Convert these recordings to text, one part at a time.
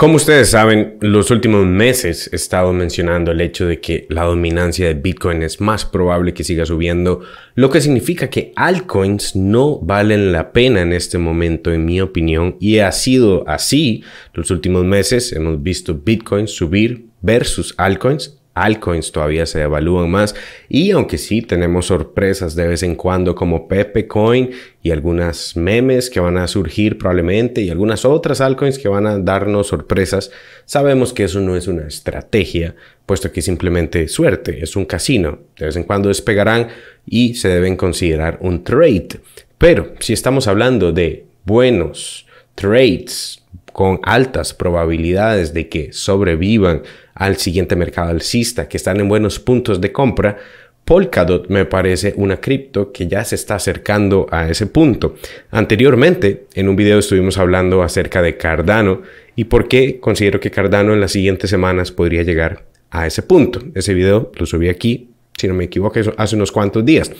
Como ustedes saben, los últimos meses he estado mencionando el hecho de que la dominancia de Bitcoin es más probable que siga subiendo, lo que significa que altcoins no valen la pena en este momento, en mi opinión, y ha sido así los últimos meses. Hemos visto Bitcoin subir versus altcoins altcoins todavía se evalúan más y aunque sí tenemos sorpresas de vez en cuando como Pepe Coin y algunas memes que van a surgir probablemente y algunas otras altcoins que van a darnos sorpresas, sabemos que eso no es una estrategia, puesto que simplemente suerte, es un casino. De vez en cuando despegarán y se deben considerar un trade. Pero si estamos hablando de buenos trades, con altas probabilidades de que sobrevivan al siguiente mercado alcista, que están en buenos puntos de compra, Polkadot me parece una cripto que ya se está acercando a ese punto. Anteriormente, en un video estuvimos hablando acerca de Cardano y por qué considero que Cardano en las siguientes semanas podría llegar a ese punto. Ese video lo subí aquí, si no me equivoco, hace unos cuantos días.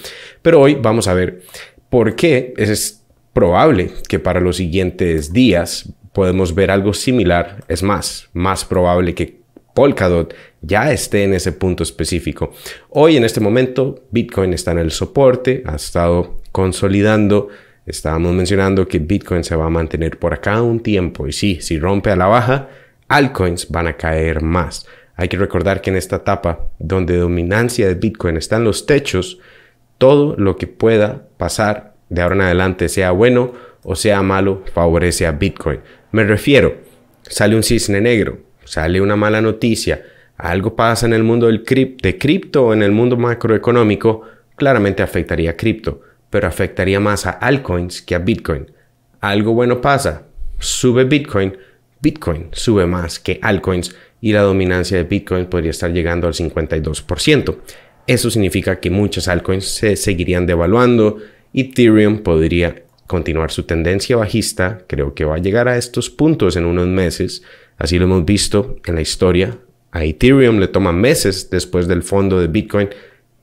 Pero hoy vamos a ver por qué es probable que para los siguientes días podemos ver algo similar. Es más, más probable que Polkadot ya esté en ese punto específico. Hoy en este momento Bitcoin está en el soporte, ha estado consolidando. Estábamos mencionando que Bitcoin se va a mantener por acá un tiempo y sí, si rompe a la baja, altcoins van a caer más. Hay que recordar que en esta etapa donde dominancia de Bitcoin está en los techos, todo lo que pueda pasar de ahora en adelante, sea bueno o sea malo, favorece a Bitcoin. Me refiero, sale un cisne negro, sale una mala noticia, algo pasa en el mundo de cripto o en el mundo macroeconómico, claramente afectaría a cripto, pero afectaría más a altcoins que a Bitcoin. Algo bueno pasa, sube Bitcoin, Bitcoin sube más que altcoins y la dominancia de Bitcoin podría estar llegando al 52%. Eso significa que muchas altcoins se seguirían devaluando, Ethereum podría continuar su tendencia bajista. Creo que va a llegar a estos puntos en unos meses. Así lo hemos visto en la historia. A Ethereum le toma meses después del fondo de Bitcoin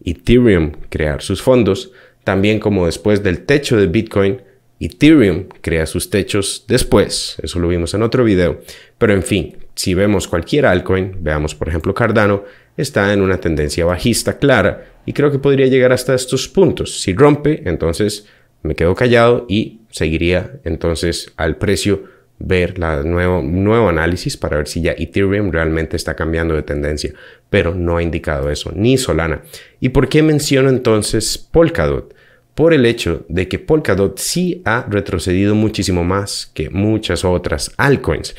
Ethereum crear sus fondos, también como después del techo de Bitcoin, Ethereum crea sus techos después, eso lo vimos en otro video, pero en fin, si vemos cualquier altcoin, veamos por ejemplo Cardano, está en una tendencia bajista clara y creo que podría llegar hasta estos puntos. Si rompe, entonces me quedo callado y seguiría entonces al precio ver la nuevo, nuevo análisis para ver si ya Ethereum realmente está cambiando de tendencia, pero no ha indicado eso, ni Solana. ¿Y por qué menciono entonces Polkadot? Por el hecho de que Polkadot sí ha retrocedido muchísimo más que muchas otras altcoins.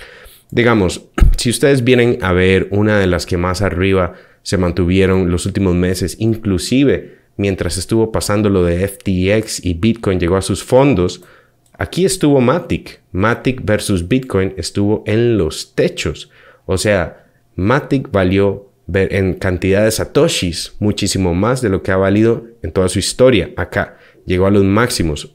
Digamos, si ustedes vienen a ver una de las que más arriba se mantuvieron los últimos meses, inclusive mientras estuvo pasando lo de FTX y Bitcoin llegó a sus fondos, aquí estuvo Matic. Matic versus Bitcoin estuvo en los techos. O sea, Matic valió en cantidades de satoshis muchísimo más de lo que ha valido en toda su historia. Acá llegó a los máximos.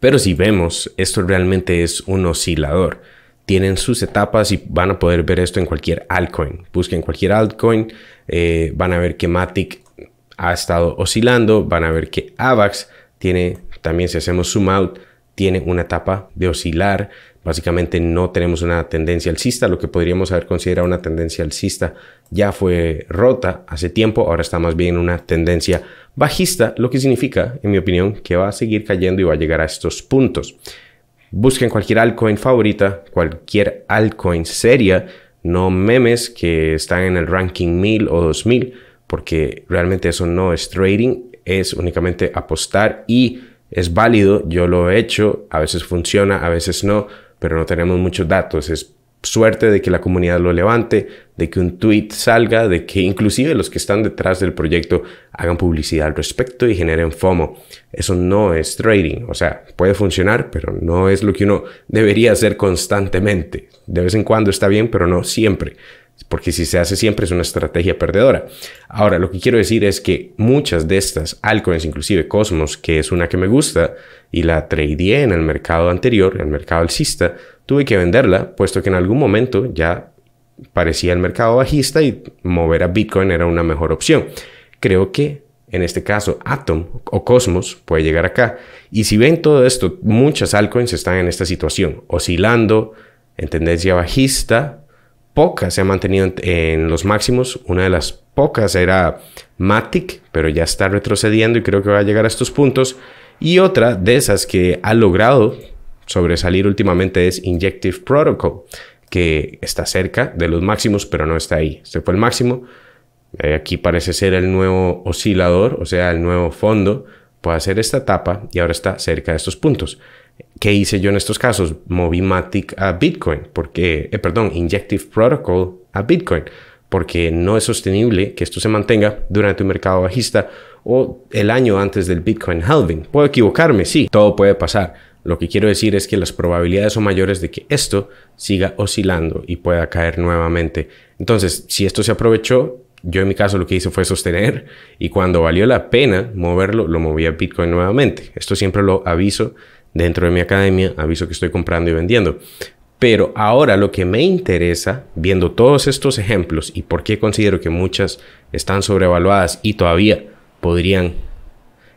Pero si vemos, esto realmente es un oscilador. Tienen sus etapas y van a poder ver esto en cualquier altcoin. Busquen cualquier altcoin, eh, van a ver que Matic ha estado oscilando, van a ver que AVAX tiene, también si hacemos zoom out, tiene una etapa de oscilar. Básicamente no tenemos una tendencia alcista, lo que podríamos haber considerado una tendencia alcista ya fue rota hace tiempo, ahora está más bien una tendencia bajista, lo que significa, en mi opinión, que va a seguir cayendo y va a llegar a estos puntos. Busquen cualquier altcoin favorita, cualquier altcoin seria, no memes que están en el ranking 1000 o 2000, porque realmente eso no es trading, es únicamente apostar y es válido, yo lo he hecho, a veces funciona, a veces no, pero no tenemos muchos datos, es suerte de que la comunidad lo levante, de que un tweet salga, de que inclusive los que están detrás del proyecto hagan publicidad al respecto y generen FOMO. Eso no es trading, o sea, puede funcionar, pero no es lo que uno debería hacer constantemente. De vez en cuando está bien, pero no siempre porque si se hace siempre es una estrategia perdedora. Ahora, lo que quiero decir es que muchas de estas altcoins, inclusive Cosmos, que es una que me gusta y la tradeé en el mercado anterior, En el mercado alcista, tuve que venderla, puesto que en algún momento ya parecía el mercado bajista y mover a Bitcoin era una mejor opción. Creo que en este caso Atom o Cosmos puede llegar acá. Y si ven todo esto, muchas altcoins están en esta situación, oscilando en tendencia bajista pocas se ha mantenido en, los máximos. Una de las pocas era Matic, pero ya está retrocediendo y creo que va a llegar a estos puntos. Y otra de esas que ha logrado sobresalir últimamente es Injective Protocol, que está cerca de los máximos, pero no está ahí. se fue el máximo. Eh, aquí parece ser el nuevo oscilador, o sea, el nuevo fondo. Puede hacer esta etapa y ahora está cerca de estos puntos. ¿Qué hice yo en estos casos? Moví Matic a Bitcoin, porque, eh, perdón, Injective Protocol a Bitcoin, porque no es sostenible que esto se mantenga durante un mercado bajista o el año antes del Bitcoin halving. Puedo equivocarme, sí, todo puede pasar. Lo que quiero decir es que las probabilidades son mayores de que esto siga oscilando y pueda caer nuevamente. Entonces, si esto se aprovechó, yo en mi caso lo que hice fue sostener y cuando valió la pena moverlo, lo moví a Bitcoin nuevamente. Esto siempre lo aviso dentro de mi academia, aviso que estoy comprando y vendiendo. Pero ahora lo que me interesa, viendo todos estos ejemplos y por qué considero que muchas están sobrevaluadas y todavía podrían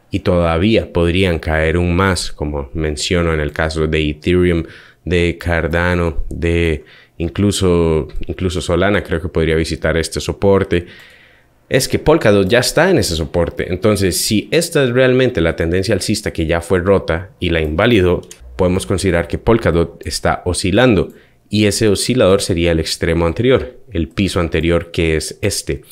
y todavía podrían caer un más, como menciono en el caso de Ethereum, de Cardano, de incluso incluso Solana, creo que podría visitar este soporte es que Polkadot ya está en ese soporte. Entonces, si esta es realmente la tendencia alcista que ya fue rota y la invalidó, podemos considerar que Polkadot está oscilando y ese oscilador sería el extremo anterior, el piso anterior que es este.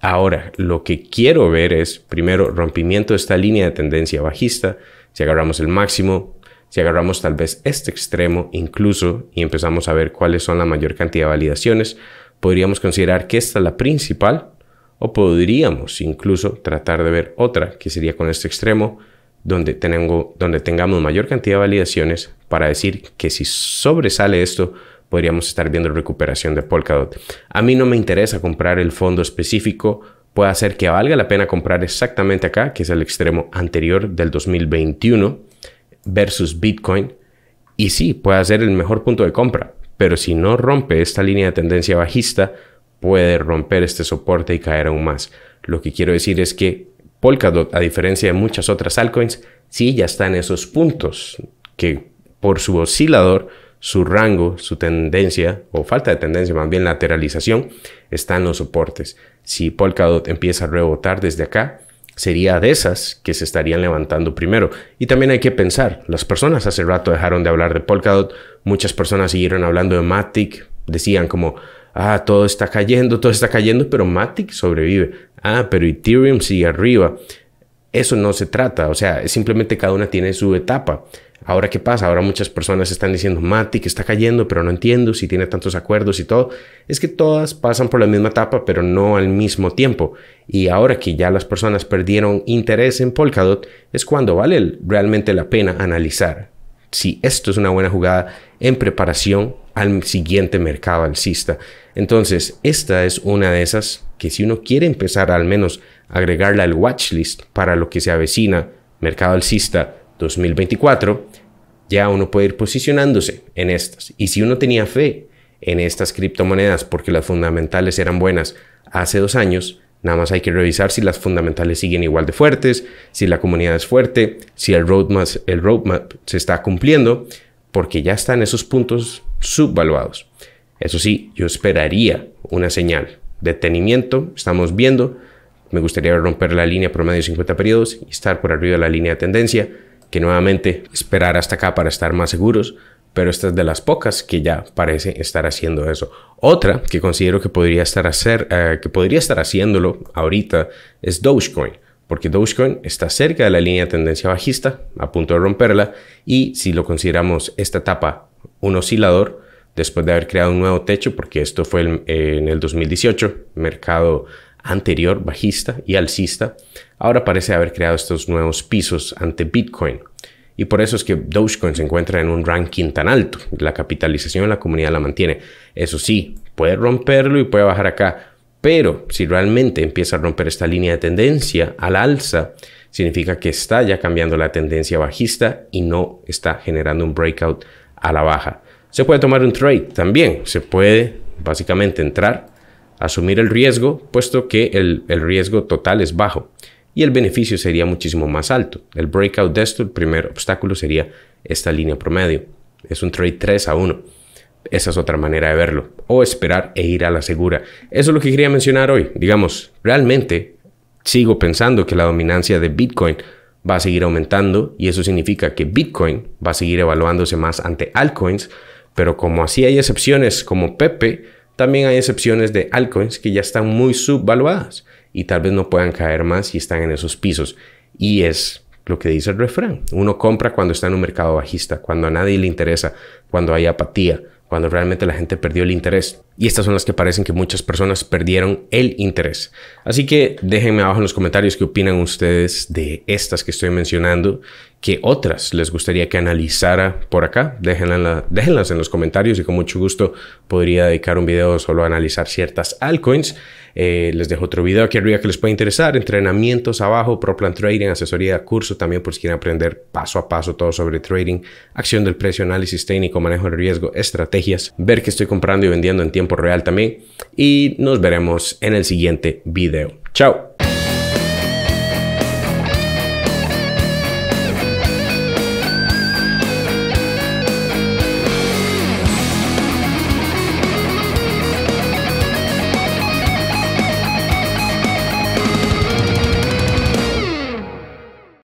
Ahora, lo que quiero ver es, primero, rompimiento de esta línea de tendencia bajista, si agarramos el máximo, si agarramos tal vez este extremo incluso y empezamos a ver cuáles son la mayor cantidad de validaciones, podríamos considerar que esta es la principal o podríamos incluso tratar de ver otra, que sería con este extremo, donde, tengo, donde tengamos mayor cantidad de validaciones para decir que si sobresale esto, podríamos estar viendo recuperación de Polkadot. A mí no me interesa comprar el fondo específico, puede hacer que valga la pena comprar exactamente acá, que es el extremo anterior del 2021 versus Bitcoin. Y sí, puede ser el mejor punto de compra, pero si no rompe esta línea de tendencia bajista, puede romper este soporte y caer aún más. Lo que quiero decir es que Polkadot, a diferencia de muchas otras altcoins, sí ya está en esos puntos que por su oscilador, su rango, su tendencia o falta de tendencia, más bien lateralización, están los soportes. Si Polkadot empieza a rebotar desde acá, sería de esas que se estarían levantando primero. Y también hay que pensar, las personas hace rato dejaron de hablar de Polkadot, muchas personas siguieron hablando de Matic, decían como, Ah, todo está cayendo, todo está cayendo, pero Matic sobrevive. Ah, pero Ethereum sigue arriba. Eso no se trata, o sea, simplemente cada una tiene su etapa. Ahora, ¿qué pasa? Ahora muchas personas están diciendo, Matic está cayendo, pero no entiendo si tiene tantos acuerdos y todo. Es que todas pasan por la misma etapa, pero no al mismo tiempo. Y ahora que ya las personas perdieron interés en Polkadot, es cuando vale realmente la pena analizar si esto es una buena jugada en preparación al siguiente mercado alcista. Entonces, esta es una de esas que si uno quiere empezar al menos agregarla al watchlist para lo que se avecina mercado alcista 2024, ya uno puede ir posicionándose en estas. Y si uno tenía fe en estas criptomonedas porque las fundamentales eran buenas hace dos años, Nada más hay que revisar si las fundamentales siguen igual de fuertes, si la comunidad es fuerte, si el roadmap, el roadmap se está cumpliendo, porque ya están esos puntos subvaluados. Eso sí, yo esperaría una señal. de Detenimiento, estamos viendo. Me gustaría romper la línea promedio 50 periodos y estar por arriba de la línea de tendencia, que nuevamente esperar hasta acá para estar más seguros, pero esta es de las pocas que ya parece estar haciendo eso. Otra que considero que podría estar, hacer, eh, que podría estar haciéndolo ahorita es Dogecoin porque Dogecoin está cerca de la línea de tendencia bajista, a punto de romperla, y si lo consideramos esta etapa un oscilador, después de haber creado un nuevo techo, porque esto fue en el 2018, mercado anterior bajista y alcista, ahora parece haber creado estos nuevos pisos ante Bitcoin. Y por eso es que Dogecoin se encuentra en un ranking tan alto. La capitalización de la comunidad la mantiene. Eso sí, puede romperlo y puede bajar acá, pero si realmente empieza a romper esta línea de tendencia al alza, significa que está ya cambiando la tendencia bajista y no está generando un breakout a la baja. Se puede tomar un trade también, se puede básicamente entrar, asumir el riesgo, puesto que el, el riesgo total es bajo y el beneficio sería muchísimo más alto. El breakout de esto, el primer obstáculo sería esta línea promedio. Es un trade 3 a 1. Esa es otra manera de verlo. O esperar e ir a la segura. Eso es lo que quería mencionar hoy. Digamos, realmente sigo pensando que la dominancia de Bitcoin va a seguir aumentando y eso significa que Bitcoin va a seguir evaluándose más ante altcoins, pero como así hay excepciones como Pepe, también hay excepciones de altcoins que ya están muy subvaluadas y tal vez no puedan caer más y están en esos pisos. Y es lo que dice el refrán, uno compra cuando está en un mercado bajista, cuando a nadie le interesa, cuando hay apatía cuando realmente la gente perdió el interés. Y estas son las que parecen que muchas personas perdieron el interés. Así que déjenme abajo en los comentarios qué opinan ustedes de estas que estoy mencionando, que otras les gustaría que analizara por acá. déjenlas en los comentarios y con mucho gusto podría dedicar un video solo a analizar ciertas altcoins. Eh, les dejo otro video aquí arriba que les puede interesar. Entrenamientos abajo, Pro Plan Trading, asesoría curso también por si quieren aprender paso a paso todo sobre trading, acción del precio, análisis técnico, manejo de riesgo, estrategias, ver que estoy comprando y vendiendo en tiempo real también. Y nos veremos en el siguiente video. Chao.